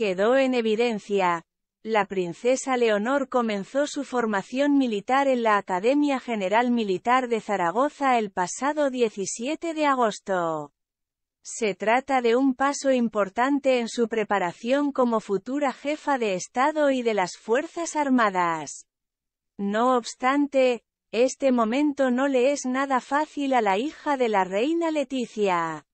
quedó en evidencia. La princesa Leonor comenzó su formación militar en la Academia General Militar de Zaragoza el pasado 17 de agosto. Se trata de un paso importante en su preparación como futura jefa de Estado y de las Fuerzas Armadas. No obstante, este momento no le es nada fácil a la hija de la reina Leticia.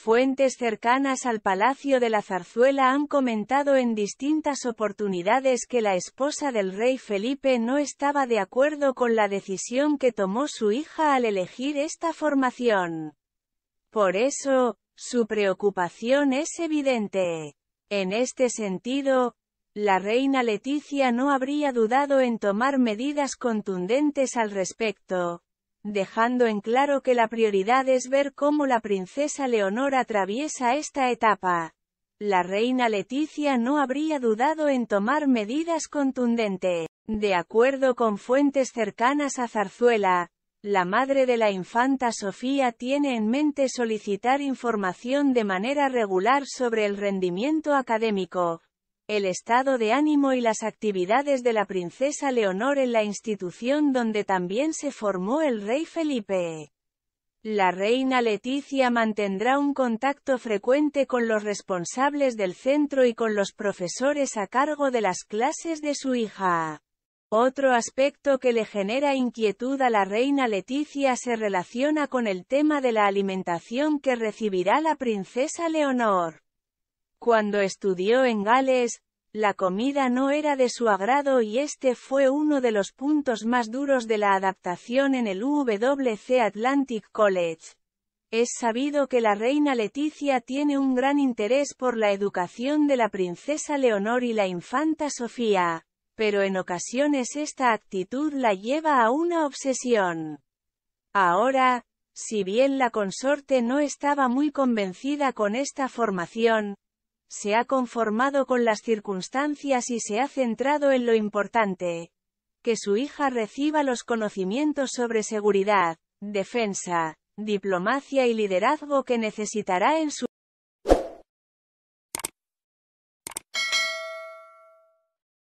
Fuentes cercanas al Palacio de la Zarzuela han comentado en distintas oportunidades que la esposa del rey Felipe no estaba de acuerdo con la decisión que tomó su hija al elegir esta formación. Por eso, su preocupación es evidente. En este sentido, la reina Leticia no habría dudado en tomar medidas contundentes al respecto, dejando en claro que la prioridad es ver cómo la princesa Leonor atraviesa esta etapa. La reina Leticia no habría dudado en tomar medidas contundentes. De acuerdo con fuentes cercanas a Zarzuela, la madre de la infanta Sofía tiene en mente solicitar información de manera regular sobre el rendimiento académico, el estado de ánimo y las actividades de la princesa Leonor en la institución donde también se formó el rey Felipe. La reina Leticia mantendrá un contacto frecuente con los responsables del centro y con los profesores a cargo de las clases de su hija. Otro aspecto que le genera inquietud a la reina Leticia se relaciona con el tema de la alimentación que recibirá la princesa Leonor. Cuando estudió en Gales, la comida no era de su agrado y este fue uno de los puntos más duros de la adaptación en el WC Atlantic College. Es sabido que la reina Leticia tiene un gran interés por la educación de la princesa Leonor y la infanta Sofía, pero en ocasiones esta actitud la lleva a una obsesión. Ahora, si bien la consorte no estaba muy convencida con esta formación, se ha conformado con las circunstancias y se ha centrado en lo importante. Que su hija reciba los conocimientos sobre seguridad, defensa, diplomacia y liderazgo que necesitará en su